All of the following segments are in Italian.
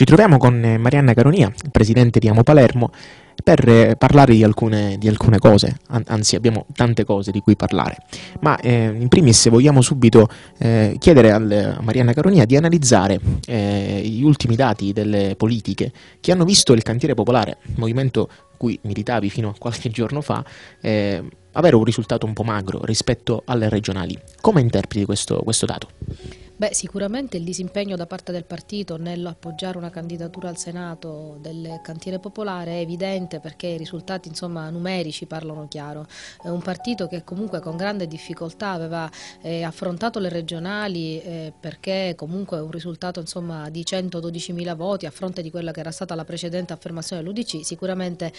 Ci troviamo con eh, Marianna Caronia, presidente di Amo Palermo, per eh, parlare di alcune, di alcune cose, anzi abbiamo tante cose di cui parlare, ma eh, in primis vogliamo subito eh, chiedere al, a Marianna Caronia di analizzare eh, gli ultimi dati delle politiche che hanno visto il cantiere popolare, movimento cui militavi fino a qualche giorno fa, eh, avere un risultato un po' magro rispetto alle regionali. Come interpreti questo, questo dato? Beh, sicuramente il disimpegno da parte del partito nell'appoggiare una candidatura al Senato del cantiere popolare è evidente perché i risultati insomma, numerici parlano chiaro. È un partito che comunque con grande difficoltà aveva eh, affrontato le regionali eh, perché comunque un risultato insomma, di 112.000 voti a fronte di quella che era stata la precedente affermazione dell'Udc sicuramente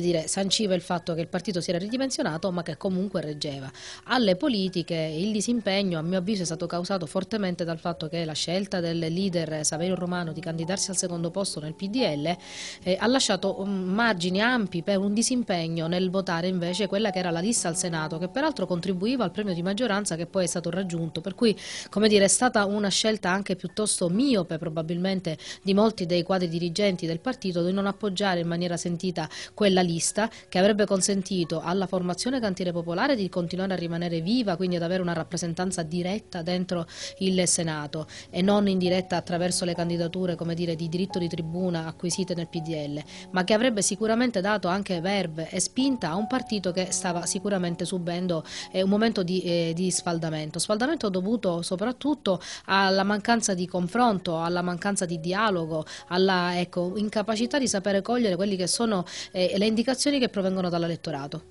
dire, sanciva il fatto che il partito si era ridimensionato ma che comunque reggeva. Alle politiche il disimpegno a mio avviso è stato causato fortemente dal fatto che la scelta del leader Saverio Romano di candidarsi al secondo posto nel PDL eh, ha lasciato mm, margini ampi per un disimpegno nel votare invece quella che era la lista al Senato, che peraltro contribuiva al premio di maggioranza che poi è stato raggiunto, per cui come dire, è stata una scelta anche piuttosto miope probabilmente di molti dei quadri dirigenti del partito di non appoggiare in maniera sentita quella lista che avrebbe consentito alla formazione cantiere popolare di continuare a rimanere viva, quindi ad avere una rappresentanza diretta dentro il Senato e non in diretta attraverso le candidature come dire, di diritto di tribuna acquisite nel PDL, ma che avrebbe sicuramente dato anche verve e spinta a un partito che stava sicuramente subendo eh, un momento di, eh, di sfaldamento. Sfaldamento dovuto soprattutto alla mancanza di confronto, alla mancanza di dialogo, alla ecco, incapacità di sapere cogliere quelle che sono eh, le indicazioni che provengono dall'elettorato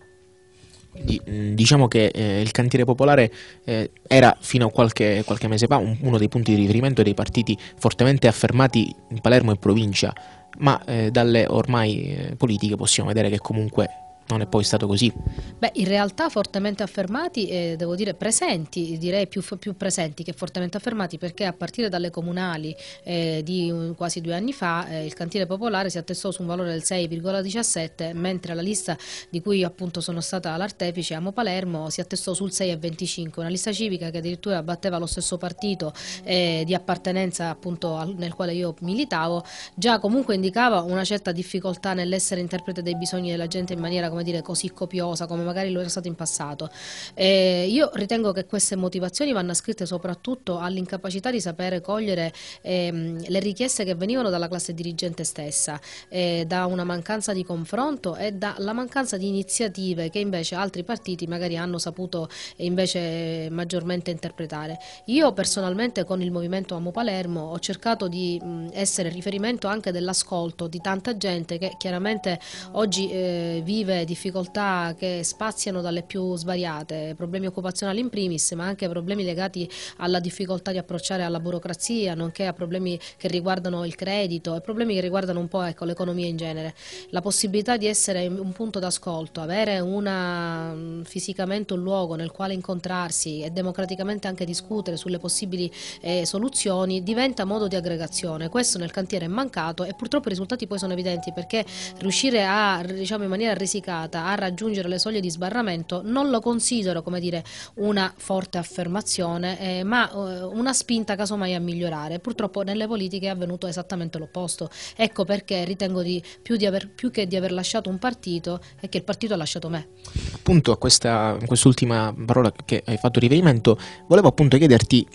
diciamo che eh, il cantiere popolare eh, era fino a qualche, qualche mese fa un, uno dei punti di riferimento dei partiti fortemente affermati in Palermo e provincia, ma eh, dalle ormai eh, politiche possiamo vedere che comunque non è poi stato così. Beh, in realtà fortemente affermati e devo dire presenti, direi più, più presenti che fortemente affermati perché a partire dalle comunali eh, di un, quasi due anni fa eh, il cantiere popolare si attestò su un valore del 6,17 mentre la lista di cui appunto sono stata l'artefice Amo Palermo si attestò sul 6,25, una lista civica che addirittura batteva lo stesso partito eh, di appartenenza appunto al, nel quale io militavo, già comunque indicava una certa difficoltà nell'essere interprete dei bisogni della gente in maniera come dire, così copiosa come magari lo era stato in passato. Eh, io ritengo che queste motivazioni vanno ascritte soprattutto all'incapacità di sapere cogliere ehm, le richieste che venivano dalla classe dirigente stessa, eh, da una mancanza di confronto e dalla mancanza di iniziative che invece altri partiti magari hanno saputo eh, invece maggiormente interpretare. Io personalmente con il movimento Amo Palermo ho cercato di mh, essere riferimento anche dell'ascolto di tanta gente che chiaramente oggi eh, vive difficoltà che spaziano dalle più svariate, problemi occupazionali in primis, ma anche problemi legati alla difficoltà di approcciare alla burocrazia, nonché a problemi che riguardano il credito e problemi che riguardano un po' ecco, l'economia in genere. La possibilità di essere un punto d'ascolto, avere una, mm, fisicamente un luogo nel quale incontrarsi e democraticamente anche discutere sulle possibili eh, soluzioni diventa modo di aggregazione. Questo nel cantiere è mancato e purtroppo i risultati poi sono evidenti perché riuscire a, diciamo, in maniera risicata andata a raggiungere le soglie di sbarramento non lo considero come dire una forte affermazione eh, ma eh, una spinta casomai a migliorare purtroppo nelle politiche è avvenuto esattamente l'opposto ecco perché ritengo di, più, di aver, più, che di aver lasciato un partito è che il partito ha lasciato me appunto a questa quest'ultima parola che hai fatto riferimento volevo appunto chiederti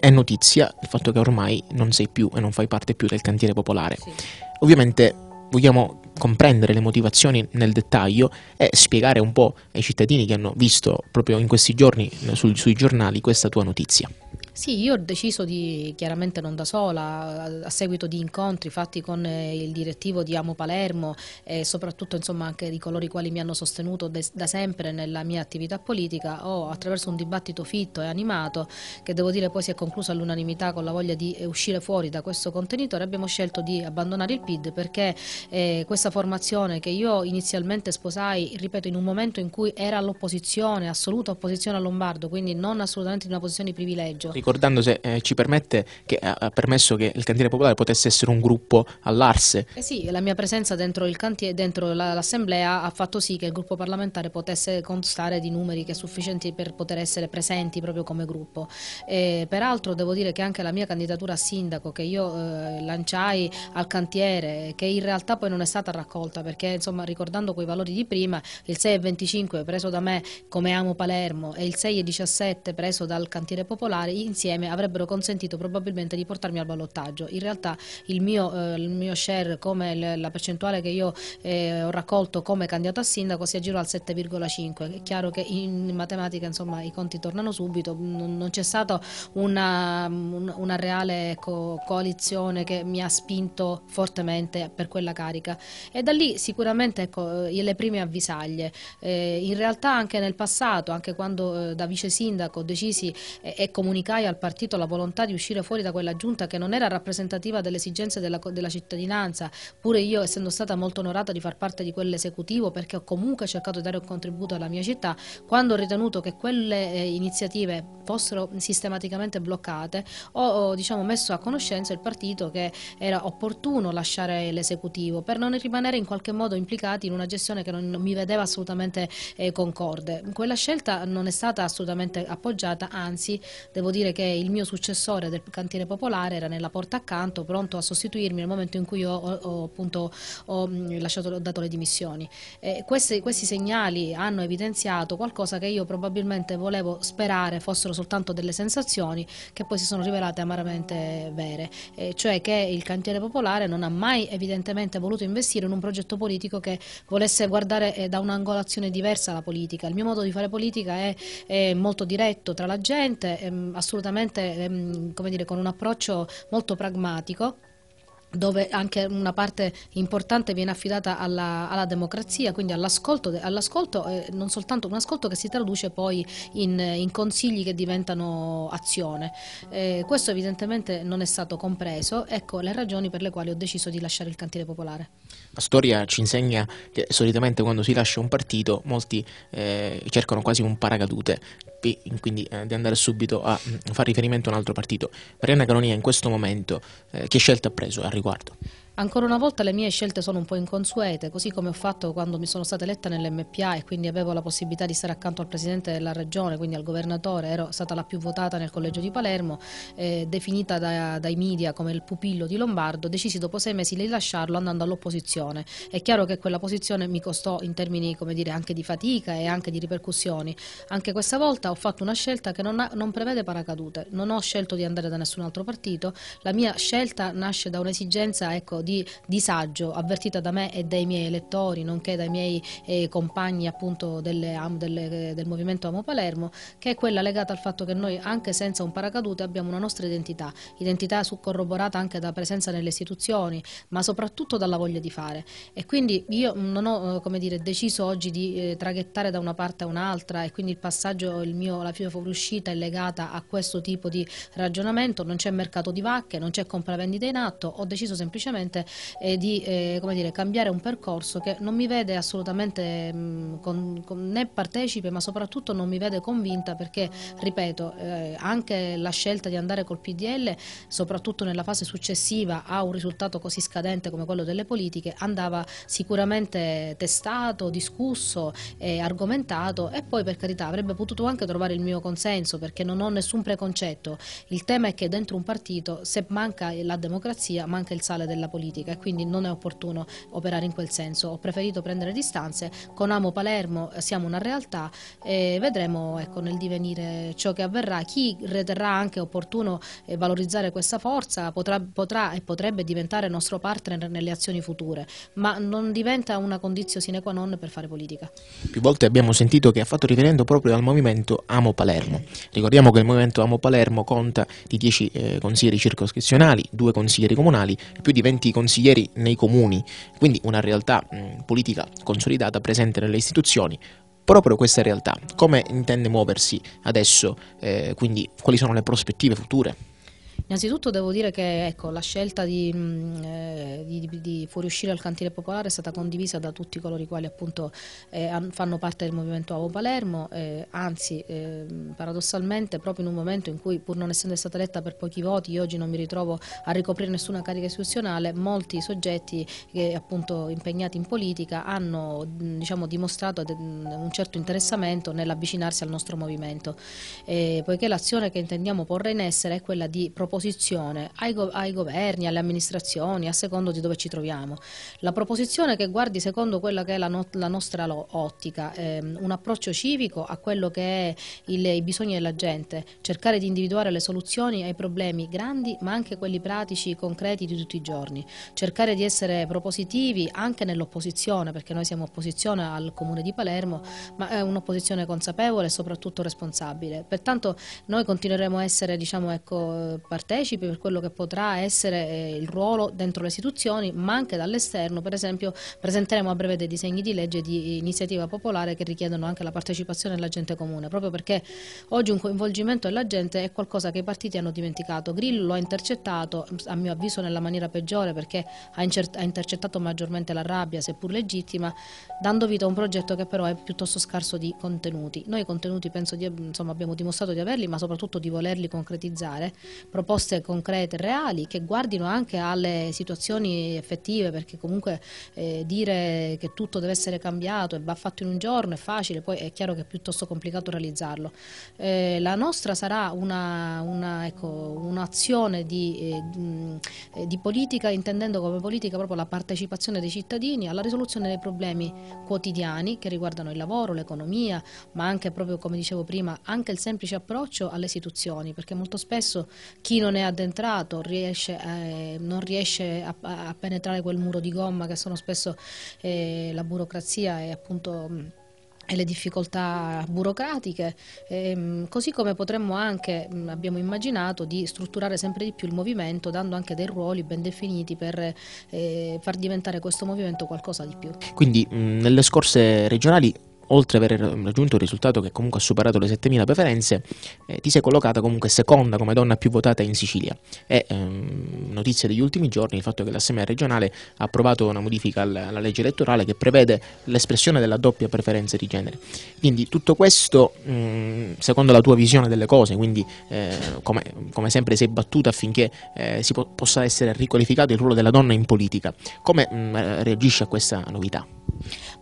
è notizia il fatto che ormai non sei più e non fai parte più del cantiere popolare sì. ovviamente vogliamo comprendere le motivazioni nel dettaglio e spiegare un po' ai cittadini che hanno visto proprio in questi giorni eh, sui, giornali questa tua notizia. Sì, io ho deciso di, chiaramente non da sola, a seguito di incontri fatti con eh, il direttivo di Amo Palermo e soprattutto insomma, anche di coloro i quali mi hanno sostenuto da sempre nella mia attività politica ho attraverso un dibattito fitto e animato che devo dire poi si è concluso all'unanimità con la voglia di eh, uscire fuori da questo contenitore, abbiamo scelto di abbandonare il PID perché eh, questa formazione che io inizialmente sposai, ripeto, in un momento in cui era all'opposizione, assoluta opposizione a Lombardo, quindi non assolutamente in una posizione di privilegio ricordando se eh, ci permette che eh, ha permesso che il cantiere popolare potesse essere un gruppo all'Arse. Eh sì, la mia presenza dentro, l'assemblea la, ha fatto sì che il gruppo parlamentare potesse constare di numeri che sufficienti per poter essere presenti proprio come gruppo. E, eh, peraltro devo dire che anche la mia candidatura a sindaco che io eh, lanciai al cantiere, che in realtà poi non è stata raccolta perché insomma ricordando quei valori di prima, il 6,25 preso da me come Amo Palermo e il 6,17 preso dal cantiere popolare, insieme avrebbero consentito probabilmente di portarmi al ballottaggio. In realtà il mio, eh, il mio share, come la percentuale che io eh, ho raccolto come candidato a sindaco, si aggirò al 7,5. È chiaro che in matematica insomma, i conti tornano subito, non, c'è stata una, una reale co ecco, coalizione che mi ha spinto fortemente per quella carica e da lì sicuramente ecco, eh, le prime avvisaglie. Eh, in realtà anche nel passato, anche quando eh, da vice sindaco decisi e, eh, e comunicai manifestai al partito la volontà di uscire fuori da quella giunta che non era rappresentativa delle esigenze della, della cittadinanza, pure io essendo stata molto onorata di far parte di quell'esecutivo perché ho comunque cercato di dare un contributo alla mia città, quando ho ritenuto che quelle eh, iniziative fossero sistematicamente bloccate ho, ho diciamo, messo a conoscenza il partito che era opportuno lasciare l'esecutivo per non rimanere in qualche modo implicati in una gestione che non, non mi vedeva assolutamente eh, concorde. Quella scelta non è stata assolutamente appoggiata, anzi devo dire dire che il mio successore del cantiere popolare era nella porta accanto, pronto a sostituirmi nel momento in cui ho, ho, appunto, ho mm, lasciato, ho dato le dimissioni. Eh, questi, questi segnali hanno evidenziato qualcosa che io probabilmente volevo sperare fossero soltanto delle sensazioni che poi si sono rivelate amaramente vere, eh, cioè che il cantiere popolare non ha mai evidentemente voluto investire in un progetto politico che volesse guardare eh, da un'angolazione diversa la politica. Il mio modo di fare politica è, è molto diretto tra la gente, ehm, assolutamente assolutamente ehm, come dire, con un approccio molto pragmatico dove anche una parte importante viene affidata alla, alla democrazia, quindi all'ascolto, all'ascolto eh, non soltanto un ascolto che si traduce poi in, in consigli che diventano azione. Eh, questo evidentemente non è stato compreso, ecco le ragioni per le quali ho deciso di lasciare il cantiere popolare. La storia ci insegna che solitamente quando si lascia un partito molti eh, cercano quasi un paracadute, quindi eh, di andare subito a mm, fare riferimento a un altro partito. Mariana Canonia in questo momento eh, che scelta ha preso al riguardo? Ancora una volta le mie scelte sono un po' inconsuete, così come ho fatto quando mi sono stata eletta nell'MPA e quindi avevo la possibilità di stare accanto al Presidente della Regione, quindi al Governatore, ero stata la più votata nel Collegio di Palermo, eh, definita da, dai media come il pupillo di Lombardo, decisi dopo sei mesi di lasciarlo andando all'opposizione. È chiaro che quella posizione mi costò in termini dire, anche di fatica e anche di ripercussioni. Anche questa volta ho fatto una scelta che non, ha, non prevede paracadute, non ho scelto di andare da nessun altro partito, la mia scelta nasce da un'esigenza ecco, di disagio avvertita da me e dai miei elettori, nonché dai miei eh, compagni appunto delle, delle, eh, del movimento Amo Palermo, che è quella legata al fatto che noi anche senza un paracadute abbiamo una nostra identità, identità corroborata anche da presenza nelle istituzioni, ma soprattutto dalla voglia di fare. E quindi io non ho eh, come dire, deciso oggi di eh, traghettare da una parte a un'altra e quindi il passaggio, il mio, la mia fuoriuscita è legata a questo tipo di ragionamento, non c'è mercato di vacche, non c'è compravendita in atto, ho deciso semplicemente veramente eh, di eh, dire, cambiare un percorso che non mi vede assolutamente mh, mm, con, con, né partecipe ma soprattutto non mi vede convinta perché, ripeto, eh, anche la scelta di andare col PDL, soprattutto nella fase successiva a un risultato così scadente come quello delle politiche, andava sicuramente testato, discusso, eh, argomentato e poi per carità avrebbe potuto anche trovare il mio consenso perché non ho nessun preconcetto. Il tema è che dentro un partito se manca la democrazia manca il sale della politica politica e quindi non è opportuno operare in quel senso. Ho preferito prendere distanze, con Amo Palermo eh, siamo una realtà e vedremo ecco, nel divenire ciò che avverrà. Chi riterrà anche opportuno eh, valorizzare questa forza potrà, potrà e potrebbe diventare nostro partner nelle azioni future, ma non diventa una condizione sine qua non per fare politica. Più volte abbiamo sentito che ha fatto riferimento proprio al movimento Amo Palermo. Ricordiamo che il movimento Amo Palermo conta di 10 eh, consiglieri circoscrizionali, 2 consiglieri comunali e più di 20 eletti consiglieri nei comuni, quindi una realtà mh, politica consolidata presente nelle istituzioni, proprio questa realtà, come intende muoversi adesso, eh, quindi quali sono le prospettive future? Innanzitutto devo dire che ecco, la scelta di, mh, mm, eh, di, di, di, fuoriuscire al cantiere popolare è stata condivisa da tutti coloro i quali appunto, eh, fanno parte del movimento Avo Palermo, eh, anzi eh, paradossalmente proprio in un momento in cui pur non essendo stata eletta per pochi voti io oggi non mi ritrovo a ricoprire nessuna carica istituzionale, molti soggetti che, appunto, impegnati in politica hanno mm, diciamo, dimostrato mm, un certo interessamento nell'avvicinarsi al nostro movimento, eh, poiché l'azione che intendiamo porre in essere è quella di proporre proposizione ai, go ai, governi, alle amministrazioni, a secondo di dove ci troviamo. La proposizione che guardi secondo quella che è la, no la nostra ottica, ehm, un approccio civico a quello che è il, i bisogni della gente, cercare di individuare le soluzioni ai problemi grandi ma anche quelli pratici, concreti di tutti i giorni, cercare di essere propositivi anche nell'opposizione, perché noi siamo opposizione al Comune di Palermo, ma è un'opposizione consapevole e soprattutto responsabile. Pertanto noi continueremo a essere diciamo, ecco, eh, partecipi per quello che potrà essere eh, il ruolo dentro le istituzioni ma anche dall'esterno, per esempio presenteremo a breve dei disegni di legge di iniziativa popolare che richiedono anche la partecipazione della gente comune, proprio perché oggi un coinvolgimento della gente è qualcosa che i partiti hanno dimenticato, Grillo lo ha intercettato a mio avviso nella maniera peggiore perché ha, ha intercettato maggiormente la rabbia seppur legittima, dando vita a un progetto che però è piuttosto scarso di contenuti, noi i contenuti penso di, insomma, abbiamo dimostrato di averli ma soprattutto di volerli concretizzare, proprio proposte concrete e reali che guardino anche alle situazioni effettive perché comunque eh, dire che tutto deve essere cambiato e va fatto in un giorno è facile, poi è chiaro che è piuttosto complicato realizzarlo. Eh, la nostra sarà ecco, un'azione ecco, un di, eh, di politica intendendo come politica proprio la partecipazione dei cittadini alla risoluzione dei problemi quotidiani che riguardano il lavoro, l'economia, ma anche proprio come dicevo prima, anche il semplice approccio alle istituzioni, perché molto spesso chi non è addentrato riesce a, eh, non riesce a, a, penetrare quel muro di gomma che sono spesso eh, la burocrazia e appunto mm, e le difficoltà burocratiche, ehm, così come potremmo anche, mh, mm, abbiamo immaginato, di strutturare sempre di più il movimento dando anche dei ruoli ben definiti per eh, far diventare questo movimento qualcosa di più. Quindi mh, mm, nelle scorse regionali oltre ad aver raggiunto il risultato che comunque ha superato le 7.000 preferenze, eh, ti sei collocata comunque seconda come donna più votata in Sicilia. È ehm, notizia degli ultimi giorni il fatto che l'Assemblea regionale ha approvato una modifica alla legge elettorale che prevede l'espressione della doppia preferenza di genere. Quindi tutto questo, mh, mm, secondo la tua visione delle cose, quindi eh, come, come, sempre sei battuta affinché eh, si po possa essere riqualificato il ruolo della donna in politica, come mh, mm, reagisci a questa novità?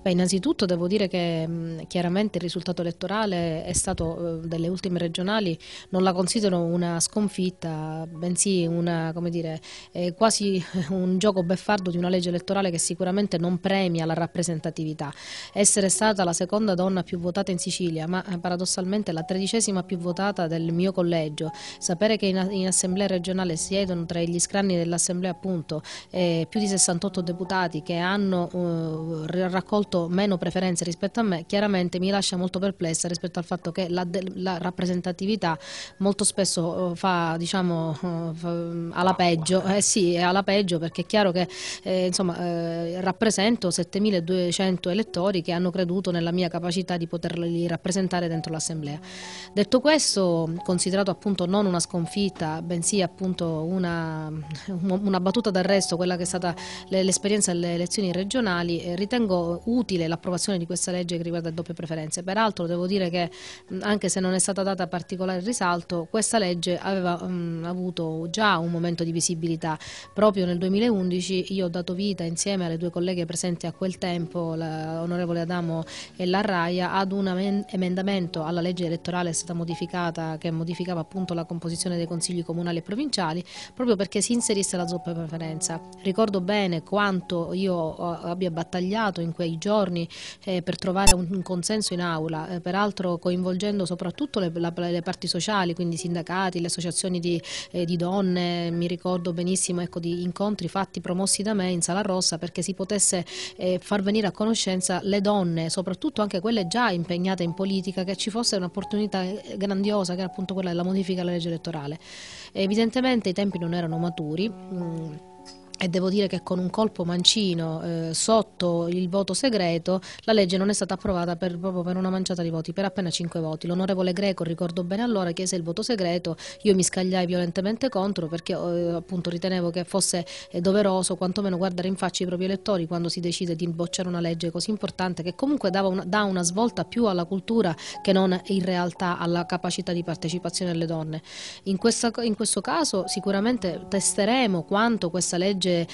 Beh, innanzitutto devo dire che mh, mm, chiaramente il risultato elettorale è stato eh, delle ultime regionali, non la considero una sconfitta, bensì una, dire, eh, quasi un gioco beffardo di una legge elettorale che sicuramente non premia la rappresentatività. Essere stata la seconda donna più votata in Sicilia, ma eh, paradossalmente la tredicesima più votata del mio collegio, sapere che in, in assemblea regionale siedono tra gli scranni dell'assemblea appunto eh, più di 68 deputati che hanno eh, raccolto avuto meno preferenze rispetto a me, chiaramente mi lascia molto perplessa rispetto al fatto che la, la rappresentatività molto spesso eh, fa, diciamo, eh, fa mm, alla peggio, eh sì, è alla peggio perché è chiaro che eh, insomma, eh, rappresento 7200 elettori che hanno creduto nella mia capacità di poterli rappresentare dentro l'Assemblea. Detto questo, considerato appunto non una sconfitta, bensì appunto una, una battuta d'arresto, quella che è stata l'esperienza alle elezioni regionali, eh, ritengo utile utile l'approvazione di questa legge che riguarda le doppie preferenze. Peraltro devo dire che anche se non è stata data particolare risalto, questa legge aveva mh, avuto già un momento di visibilità. Proprio nel 2011 io ho dato vita insieme alle due colleghe presenti a quel tempo, l'onorevole Adamo e l'Arraia, ad un emendamento alla legge elettorale è stata modificata che modificava appunto la composizione dei consigli comunali e provinciali proprio perché si inserisse la doppia preferenza. Ricordo bene quanto io abbia battagliato in quei giorni giorni eh, per trovare un, un, consenso in aula, eh, peraltro coinvolgendo soprattutto le, la, le, parti sociali, quindi i sindacati, le associazioni di, eh, di donne, mi ricordo benissimo ecco, di incontri fatti promossi da me in Sala Rossa perché si potesse eh, far venire a conoscenza le donne, soprattutto anche quelle già impegnate in politica, che ci fosse un'opportunità eh, grandiosa che era appunto quella della modifica alla legge elettorale. Evidentemente i tempi non erano maturi. Mm, e devo dire che con un colpo mancino eh, sotto il voto segreto la legge non è stata approvata per, proprio per una manciata di voti, per appena 5 voti. L'onorevole Greco, ricordo bene allora, chiese il voto segreto, io mi scagliai violentemente contro perché eh, appunto ritenevo che fosse eh, doveroso quantomeno guardare in faccia i propri elettori quando si decide di bocciare una legge così importante che comunque una, dà una svolta più alla cultura che non in realtà alla capacità di partecipazione delle donne. in, questa, in questo caso sicuramente testeremo quanto questa legge legge è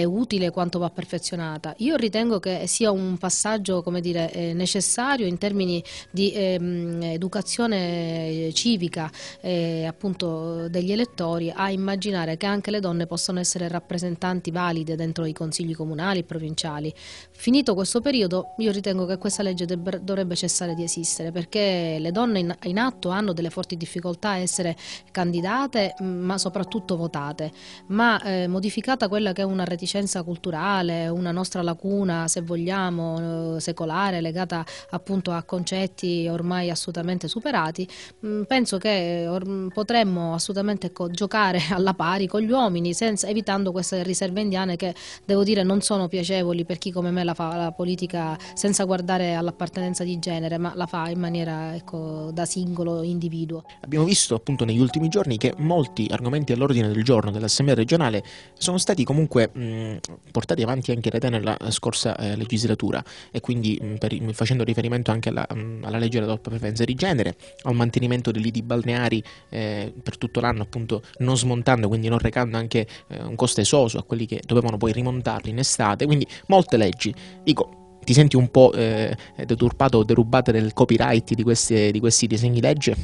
eh, utile quanto va perfezionata. Io ritengo che sia un passaggio dire, eh, necessario in termini di ehm, educazione eh, civica eh, appunto, degli elettori a immaginare che anche le donne possono essere rappresentanti valide dentro i consigli comunali e provinciali. Finito questo periodo io ritengo che questa legge dovrebbe cessare di esistere perché le donne in, in atto hanno delle forti difficoltà a essere candidate ma soprattutto votate, ma eh, modificata quella quella che è una reticenza culturale, una nostra lacuna, se vogliamo, eh, secolare, legata appunto a concetti ormai assolutamente superati, mm, penso che eh, potremmo assolutamente giocare alla pari con gli uomini, senza, evitando queste riserve indiane che devo dire non sono piacevoli per chi come me la fa la politica senza guardare all'appartenenza di genere, ma la fa in maniera ecco, da singolo individuo. Abbiamo visto appunto negli ultimi giorni che molti argomenti all'ordine del giorno dell'Assemblea regionale sono stati comunque mh, portati avanti anche in rete nella scorsa eh, legislatura e quindi mh, per, mh, facendo riferimento anche alla, alla legge della doppia preferenza di genere, al mantenimento degli lidi balneari eh, per tutto l'anno appunto non smontando, quindi non recando anche eh, un costo esoso a quelli che dovevano poi rimontarli in estate, quindi molte leggi. Dico, ti senti un po' eh, deturpato o derubata del copyright di, queste, di, questi disegni legge?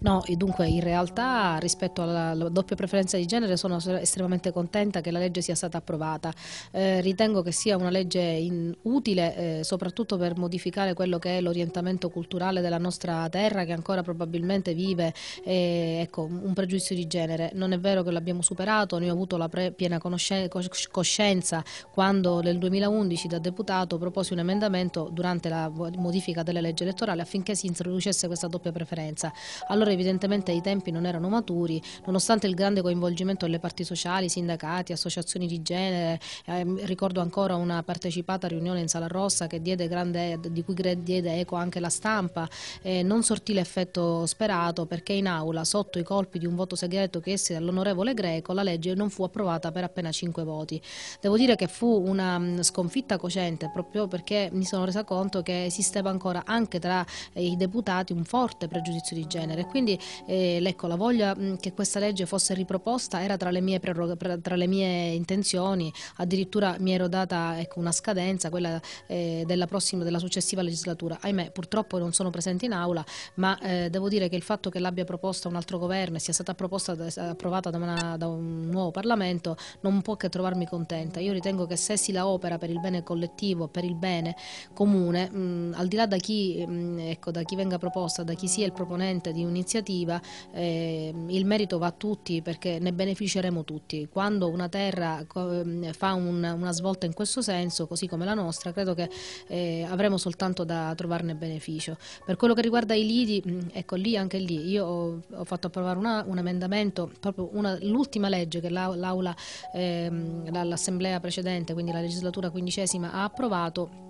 No, dunque in realtà rispetto alla, alla, doppia preferenza di genere sono estremamente contenta che la legge sia stata approvata. Eh, ritengo che sia una legge in, utile eh, soprattutto per modificare quello che è l'orientamento culturale della nostra terra che ancora probabilmente vive eh, ecco, un pregiudizio di genere. Non è vero che l'abbiamo superato, ne ho avuto la piena coscienza quando nel 2011 da deputato proposi una emendamento durante la modifica della legge elettorale affinché si introducesse questa doppia preferenza. Allora evidentemente i tempi non erano maturi, nonostante il grande coinvolgimento delle parti sociali, sindacati, associazioni di genere, eh, ricordo ancora una partecipata riunione in Sala Rossa grande, di cui diede eco anche la stampa, eh, non sortì l'effetto sperato perché in aula, sotto i colpi di un voto segreto chiesti dall'onorevole Greco, la legge non fu approvata per appena 5 voti. Devo dire che fu una sconfitta cocente proprio perché perché mi sono resa conto che esisteva ancora anche tra eh, i deputati un forte pregiudizio di genere. Quindi eh, ecco, la voglia che questa legge fosse riproposta era tra le mie, tra le mie intenzioni, addirittura mi ero data ecco, una scadenza, quella eh, della, prossima, della successiva legislatura. Ahimè, purtroppo non sono presente in aula, ma eh, devo dire che il fatto che l'abbia proposta un altro governo e sia stata proposta, approvata da, una, da un nuovo Parlamento non può che trovarmi contenta. Io ritengo che se si la opera per il bene collettivo, per il bene bene comune, mh, mm, al di là da chi, mh, mm, ecco, da chi, venga proposta, da chi sia il proponente di un'iniziativa, eh, il merito va a tutti perché ne beneficeremo tutti. Quando una terra mm, fa un, una svolta in questo senso, così come la nostra, credo che eh, avremo soltanto da trovarne beneficio. Per quello che riguarda i lidi, ecco lì, anche lì, io ho, ho fatto approvare una, un emendamento, proprio l'ultima legge che l'Aula, ehm, l'Assemblea precedente, quindi la legislatura quindicesima, ha approvato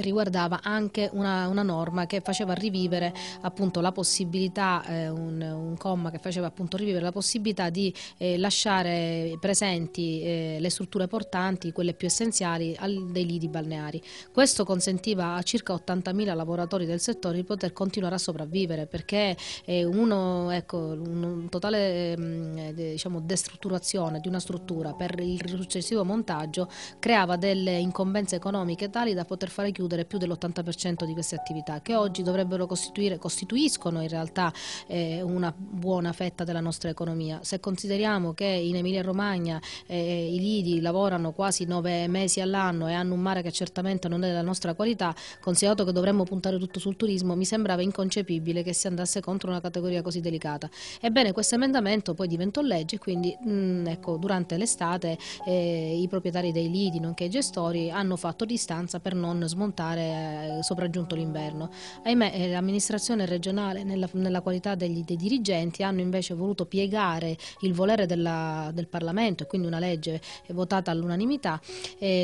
riguardava anche una, una, norma che faceva rivivere appunto la possibilità, eh, un, un, comma che faceva appunto rivivere la possibilità di eh, lasciare presenti eh, le strutture portanti, quelle più essenziali, al, dei lidi balneari. Questo consentiva a circa 80.000 lavoratori del settore di poter continuare a sopravvivere perché eh, uno, ecco, un totale ehm, diciamo, destrutturazione di una struttura per il successivo montaggio creava delle incombenze economiche tali da poter fare chiudere chiudere più dell'80% di queste attività che oggi dovrebbero costituire, costituiscono in realtà eh, una buona fetta della nostra economia. Se consideriamo che in Emilia Romagna eh, i lidi lavorano quasi 9 mesi all'anno e hanno un mare che certamente non è della nostra qualità, considerato che dovremmo puntare tutto sul turismo, mi sembrava inconcepibile che si andasse contro una categoria così delicata. Ebbene questo emendamento poi diventò legge e quindi mh, mm, ecco, durante l'estate eh, i proprietari dei lidi nonché i gestori hanno fatto distanza per non smontare montare eh, sopraggiunto l'inverno. Ahimè eh, l'amministrazione regionale nella, nella qualità degli, dei dirigenti hanno invece voluto piegare il volere della, del Parlamento e quindi una legge eh, votata all'unanimità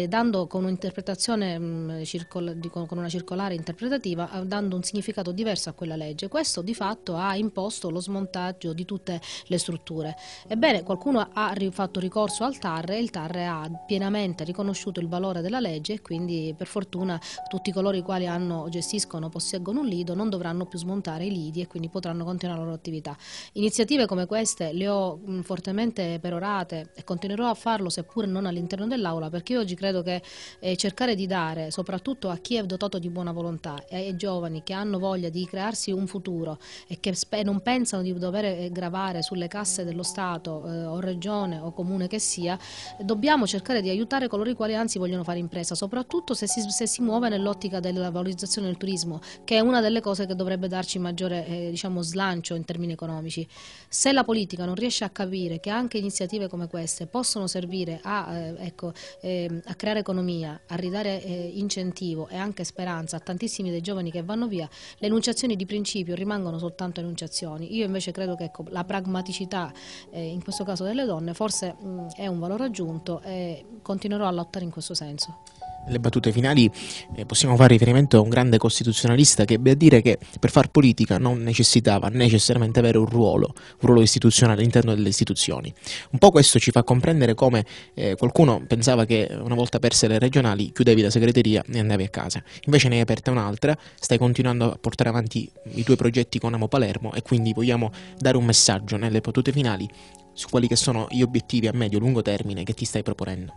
dando con un'interpretazione mm, con una circolare interpretativa dando un significato diverso a quella legge. Questo di fatto ha imposto lo smontaggio di tutte le strutture. Ebbene qualcuno ha fatto ricorso al TAR e il TAR ha pienamente riconosciuto il valore della legge e quindi per fortuna tutti coloro i quali hanno, gestiscono o posseggono un lido non dovranno più smontare i lidi e quindi potranno continuare la loro attività. Iniziative come queste le ho mh, mm, fortemente perorate e continuerò a farlo seppur non all'interno dell'aula perché io oggi credo che eh, cercare di dare soprattutto a chi è dotato di buona volontà e ai giovani che hanno voglia di crearsi un futuro e che non pensano di dover eh, gravare sulle casse dello Stato eh, o regione o comune che sia, dobbiamo cercare di aiutare coloro i quali anzi vogliono fare impresa, soprattutto se si, se si muovono nuove nell'ottica della valorizzazione del turismo, che è una delle cose che dovrebbe darci maggiore eh, diciamo, slancio in termini economici. Se la politica non riesce a capire che anche iniziative come queste possono servire a, eh, ecco, eh, a creare economia, a ridare eh, incentivo e anche speranza a tantissimi dei giovani che vanno via, le enunciazioni di principio rimangono soltanto enunciazioni. Io invece credo che ecco, la pragmaticità, eh, in questo caso delle donne, forse mh, mm, è un valore aggiunto e continuerò a lottare in questo senso le battute finali eh, possiamo fare riferimento a un grande costituzionalista che ebbe a dire che per far politica non necessitava necessariamente avere un ruolo, un ruolo istituzionale all'interno delle istituzioni. Un po' questo ci fa comprendere come eh, qualcuno pensava che una volta perse le regionali chiudevi la segreteria e andavi a casa. Invece ne hai aperta un'altra, stai continuando a portare avanti i tuoi progetti con Amo Palermo e quindi vogliamo dare un messaggio nelle battute finali su quali che sono gli obiettivi a medio-lungo e termine che ti stai proponendo.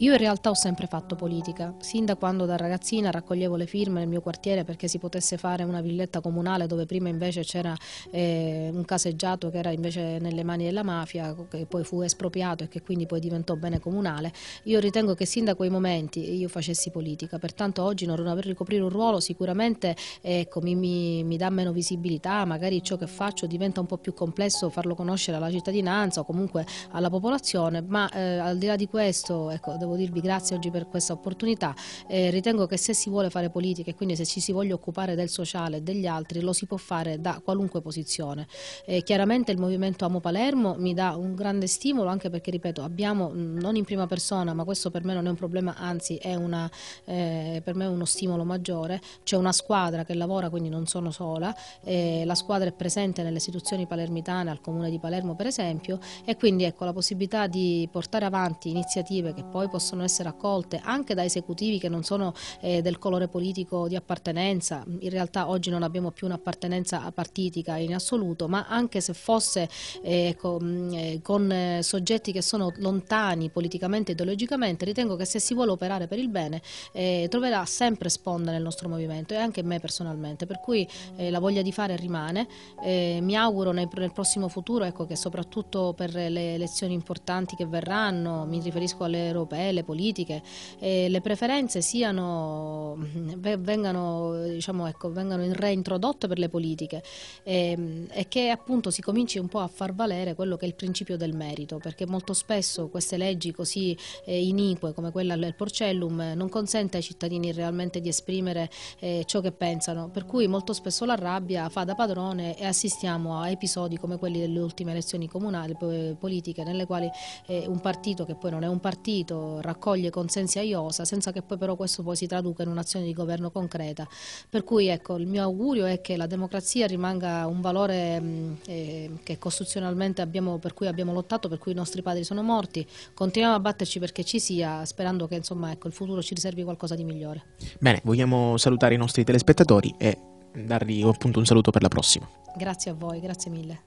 Io in realtà ho sempre fatto politica, sin da quando da ragazzina raccoglievo le firme nel mio quartiere perché si potesse fare una villetta comunale dove prima invece c'era eh, un caseggiato che era invece nelle mani della mafia, che poi fu espropriato e che quindi poi diventò bene comunale. Io ritengo che sin da quei momenti io facessi politica, pertanto oggi non aver ricoprire un ruolo sicuramente ecco, mi, mi, mi dà meno visibilità, magari ciò che faccio diventa un po' più complesso farlo conoscere alla cittadinanza o comunque alla popolazione, ma eh, al di là di questo ecco, devo devo dirvi grazie oggi per questa opportunità. Eh, ritengo che se si vuole fare politica e quindi se ci si voglia occupare del sociale e degli altri lo si può fare da qualunque posizione. Eh, chiaramente il movimento Amo Palermo mi dà un grande stimolo anche perché, ripeto, abbiamo non in prima persona, ma questo per me non è un problema, anzi è una, eh, per me uno stimolo maggiore, c'è una squadra che lavora, quindi non sono sola, eh, la squadra è presente nelle istituzioni palermitane, al comune di Palermo per esempio, e quindi ecco la possibilità di portare avanti iniziative che poi possono possono essere accolte anche da esecutivi che non sono eh, del colore politico di appartenenza, in realtà oggi non abbiamo più un'appartenenza partitica in assoluto, ma anche se fosse eh, mm, eh con, eh, con soggetti che sono lontani politicamente e ideologicamente, ritengo che se si vuole operare per il bene eh, troverà sempre sponda nel nostro movimento e anche me personalmente, per cui eh, la voglia di fare rimane, mi auguro nel, nel prossimo futuro ecco, che soprattutto per le elezioni importanti che verranno, mi riferisco alle europee, le politiche e le preferenze siano, mm, vengano, diciamo, ecco, vengano reintrodotte per le politiche e, ehm, e, che appunto si cominci un po' a far valere quello che è il principio del merito, perché molto spesso queste leggi così eh, inique come quella del Porcellum eh, non consente ai cittadini realmente di esprimere eh, ciò che pensano, per cui molto spesso la rabbia fa da padrone e assistiamo a episodi come quelli delle ultime elezioni comunali politiche nelle quali eh, un partito che poi non è un partito raccoglie consensi a IOSA senza che poi però questo poi si traduca in un'azione di governo concreta. Per cui ecco, il mio augurio è che la democrazia rimanga un valore eh, che costituzionalmente abbiamo, per cui abbiamo lottato, per cui i nostri padri sono morti, continuiamo a batterci perché ci sia, sperando che insomma, ecco, il futuro ci riservi qualcosa di migliore. Bene, vogliamo salutare i nostri telespettatori e dargli appunto un saluto per la prossima. Grazie a voi, grazie mille.